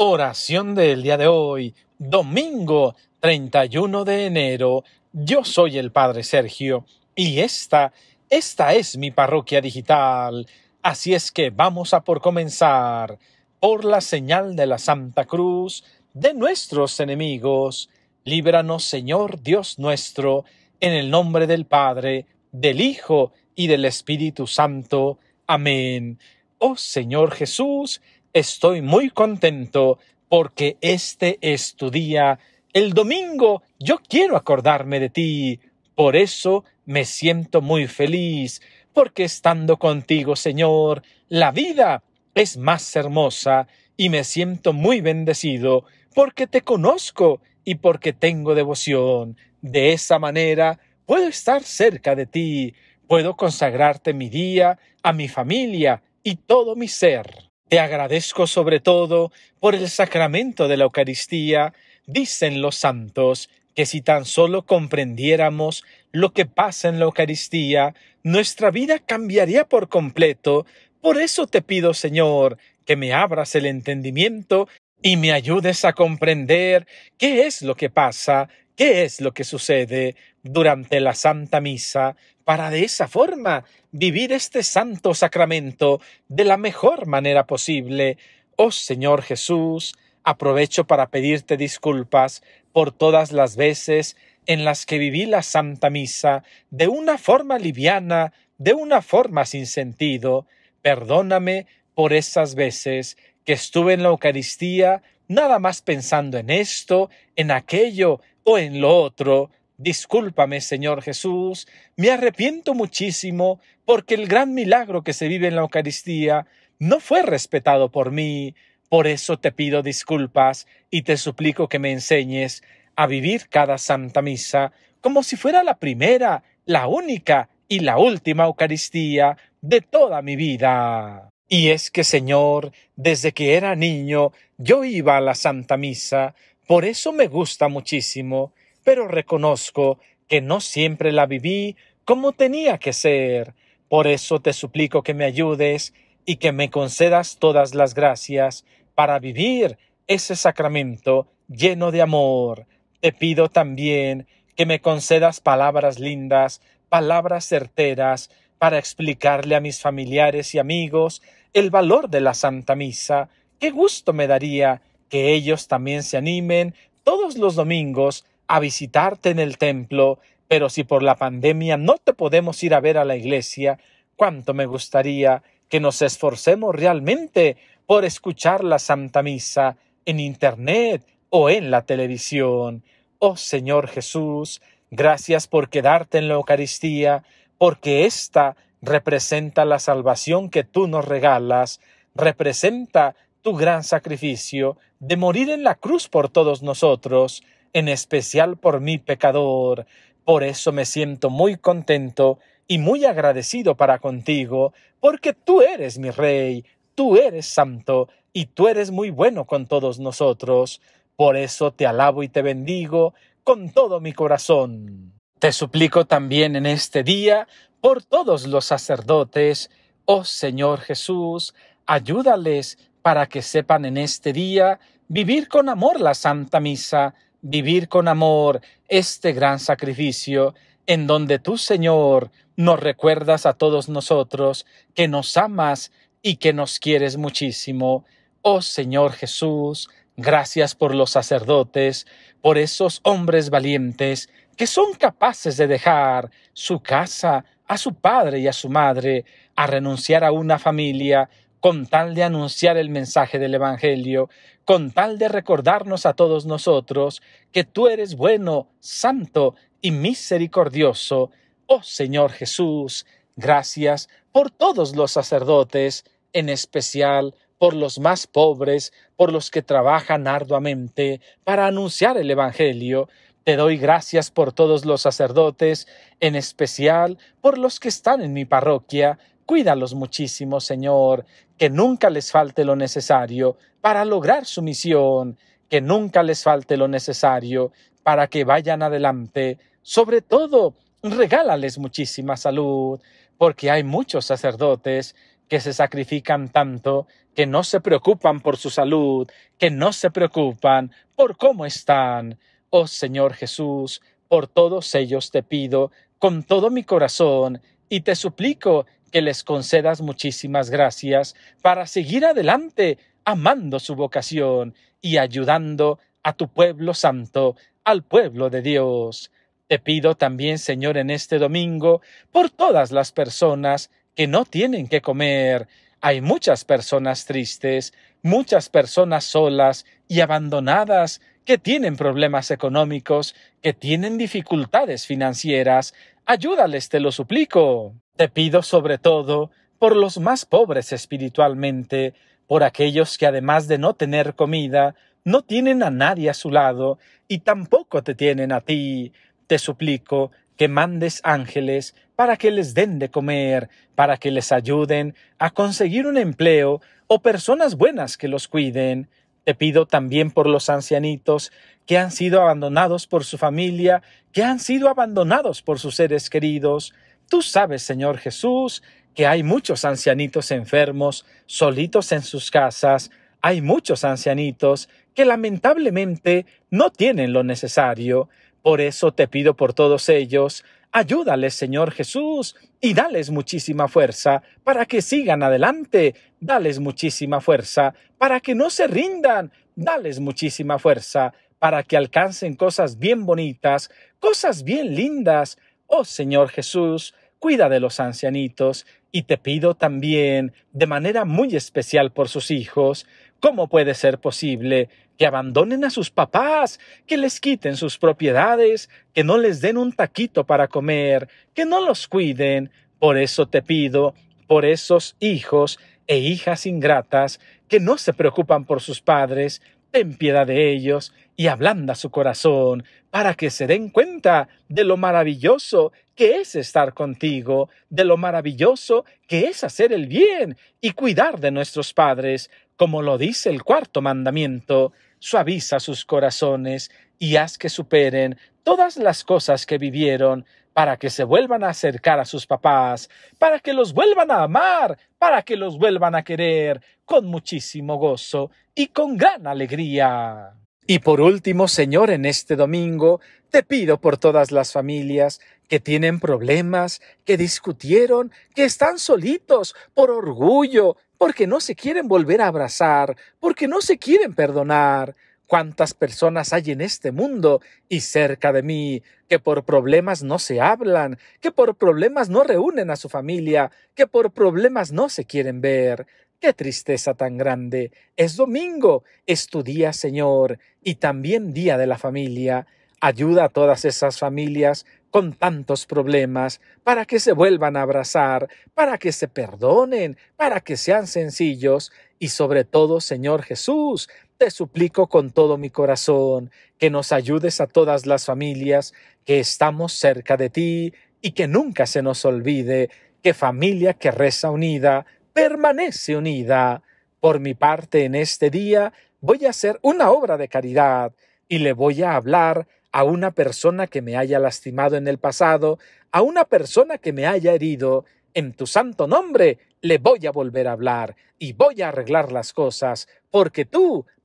Oración del día de hoy, domingo 31 de enero. Yo soy el Padre Sergio y esta, esta es mi parroquia digital. Así es que vamos a por comenzar por la señal de la Santa Cruz de nuestros enemigos. Líbranos, Señor Dios nuestro, en el nombre del Padre, del Hijo y del Espíritu Santo. Amén. Oh Señor Jesús, Estoy muy contento porque este es tu día. El domingo yo quiero acordarme de ti. Por eso me siento muy feliz, porque estando contigo, Señor, la vida es más hermosa y me siento muy bendecido porque te conozco y porque tengo devoción. De esa manera puedo estar cerca de ti, puedo consagrarte mi día, a mi familia y todo mi ser. Te agradezco sobre todo por el sacramento de la Eucaristía, dicen los santos, que si tan solo comprendiéramos lo que pasa en la Eucaristía, nuestra vida cambiaría por completo. Por eso te pido, Señor, que me abras el entendimiento y me ayudes a comprender qué es lo que pasa, qué es lo que sucede durante la Santa Misa, para de esa forma vivir este santo sacramento de la mejor manera posible. Oh Señor Jesús, aprovecho para pedirte disculpas por todas las veces en las que viví la Santa Misa de una forma liviana, de una forma sin sentido. Perdóname por esas veces que estuve en la Eucaristía nada más pensando en esto, en aquello o en lo otro, Discúlpame, Señor Jesús, me arrepiento muchísimo porque el gran milagro que se vive en la Eucaristía no fue respetado por mí. Por eso te pido disculpas y te suplico que me enseñes a vivir cada Santa Misa como si fuera la primera, la única y la última Eucaristía de toda mi vida. Y es que, Señor, desde que era niño yo iba a la Santa Misa, por eso me gusta muchísimo pero reconozco que no siempre la viví como tenía que ser. Por eso te suplico que me ayudes y que me concedas todas las gracias para vivir ese sacramento lleno de amor. Te pido también que me concedas palabras lindas, palabras certeras, para explicarle a mis familiares y amigos el valor de la Santa Misa. Qué gusto me daría que ellos también se animen todos los domingos a visitarte en el templo, pero si por la pandemia no te podemos ir a ver a la iglesia, cuánto me gustaría que nos esforcemos realmente por escuchar la Santa Misa en Internet o en la televisión. Oh Señor Jesús, gracias por quedarte en la Eucaristía, porque ésta representa la salvación que tú nos regalas, representa tu gran sacrificio de morir en la cruz por todos nosotros, en especial por mi pecador. Por eso me siento muy contento y muy agradecido para contigo, porque tú eres mi Rey, tú eres santo y tú eres muy bueno con todos nosotros. Por eso te alabo y te bendigo con todo mi corazón. Te suplico también en este día por todos los sacerdotes, oh Señor Jesús, ayúdales para que sepan en este día vivir con amor la Santa Misa vivir con amor este gran sacrificio en donde tú, Señor, nos recuerdas a todos nosotros que nos amas y que nos quieres muchísimo. Oh Señor Jesús, gracias por los sacerdotes, por esos hombres valientes que son capaces de dejar su casa, a su padre y a su madre, a renunciar a una familia con tal de anunciar el mensaje del Evangelio, con tal de recordarnos a todos nosotros que tú eres bueno, santo y misericordioso. Oh Señor Jesús, gracias por todos los sacerdotes, en especial por los más pobres, por los que trabajan arduamente para anunciar el Evangelio. Te doy gracias por todos los sacerdotes, en especial por los que están en mi parroquia, Cuídalos muchísimo, Señor, que nunca les falte lo necesario para lograr su misión, que nunca les falte lo necesario para que vayan adelante. Sobre todo, regálales muchísima salud, porque hay muchos sacerdotes que se sacrifican tanto, que no se preocupan por su salud, que no se preocupan por cómo están. Oh Señor Jesús, por todos ellos te pido, con todo mi corazón, y te suplico que les concedas muchísimas gracias para seguir adelante amando su vocación y ayudando a tu pueblo santo, al pueblo de Dios. Te pido también, Señor, en este domingo, por todas las personas que no tienen que comer. Hay muchas personas tristes, muchas personas solas y abandonadas que tienen problemas económicos, que tienen dificultades financieras. Ayúdales, te lo suplico. Te pido sobre todo por los más pobres espiritualmente, por aquellos que además de no tener comida, no tienen a nadie a su lado y tampoco te tienen a ti. Te suplico que mandes ángeles para que les den de comer, para que les ayuden a conseguir un empleo o personas buenas que los cuiden. Te pido también por los ancianitos que han sido abandonados por su familia, que han sido abandonados por sus seres queridos, Tú sabes, Señor Jesús, que hay muchos ancianitos enfermos, solitos en sus casas, hay muchos ancianitos que lamentablemente no tienen lo necesario. Por eso te pido por todos ellos, ayúdales, Señor Jesús, y dales muchísima fuerza para que sigan adelante, dales muchísima fuerza para que no se rindan, dales muchísima fuerza para que alcancen cosas bien bonitas, cosas bien lindas, Oh Señor Jesús, cuida de los ancianitos, y te pido también, de manera muy especial por sus hijos, ¿cómo puede ser posible que abandonen a sus papás, que les quiten sus propiedades, que no les den un taquito para comer, que no los cuiden? Por eso te pido, por esos hijos e hijas ingratas que no se preocupan por sus padres, ten piedad de ellos y ablanda su corazón para que se den cuenta de lo maravilloso que es estar contigo, de lo maravilloso que es hacer el bien y cuidar de nuestros padres, como lo dice el cuarto mandamiento. Suaviza sus corazones y haz que superen todas las cosas que vivieron para que se vuelvan a acercar a sus papás, para que los vuelvan a amar, para que los vuelvan a querer con muchísimo gozo y con gran alegría. Y por último, Señor, en este domingo, te pido por todas las familias que tienen problemas, que discutieron, que están solitos por orgullo, porque no se quieren volver a abrazar, porque no se quieren perdonar, cuántas personas hay en este mundo y cerca de mí que por problemas no se hablan, que por problemas no reúnen a su familia, que por problemas no se quieren ver. Qué tristeza tan grande. Es domingo, es tu día, Señor, y también día de la familia. Ayuda a todas esas familias con tantos problemas, para que se vuelvan a abrazar, para que se perdonen, para que sean sencillos y sobre todo, Señor Jesús, te suplico con todo mi corazón que nos ayudes a todas las familias que estamos cerca de ti y que nunca se nos olvide que familia que reza unida permanece unida. Por mi parte, en este día voy a hacer una obra de caridad y le voy a hablar a una persona que me haya lastimado en el pasado, a una persona que me haya herido. En tu santo nombre le voy a volver a hablar y voy a arreglar las cosas, porque tú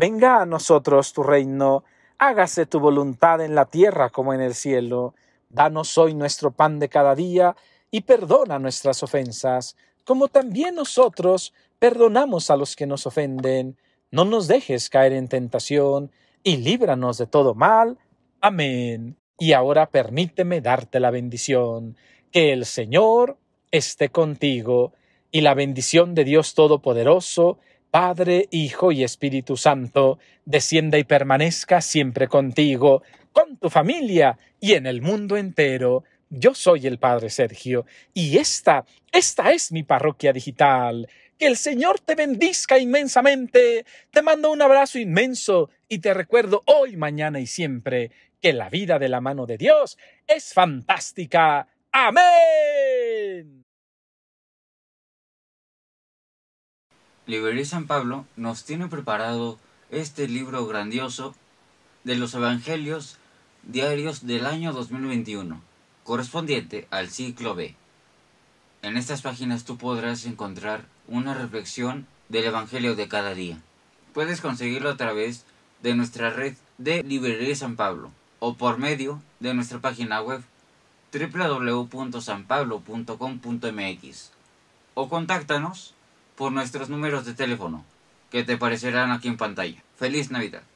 Venga a nosotros tu reino, hágase tu voluntad en la tierra como en el cielo. Danos hoy nuestro pan de cada día y perdona nuestras ofensas, como también nosotros perdonamos a los que nos ofenden. No nos dejes caer en tentación y líbranos de todo mal. Amén. Y ahora permíteme darte la bendición. Que el Señor esté contigo y la bendición de Dios Todopoderoso, Padre, Hijo y Espíritu Santo, descienda y permanezca siempre contigo, con tu familia y en el mundo entero. Yo soy el Padre Sergio y esta, esta es mi parroquia digital. Que el Señor te bendizca inmensamente. Te mando un abrazo inmenso y te recuerdo hoy, mañana y siempre que la vida de la mano de Dios es fantástica. Amén. Librería San Pablo nos tiene preparado este libro grandioso de los Evangelios diarios del año 2021, correspondiente al ciclo B. En estas páginas tú podrás encontrar una reflexión del Evangelio de cada día. Puedes conseguirlo a través de nuestra red de Librería San Pablo o por medio de nuestra página web www.sanpablo.com.mx o contáctanos por nuestros números de teléfono, que te aparecerán aquí en pantalla. Feliz Navidad.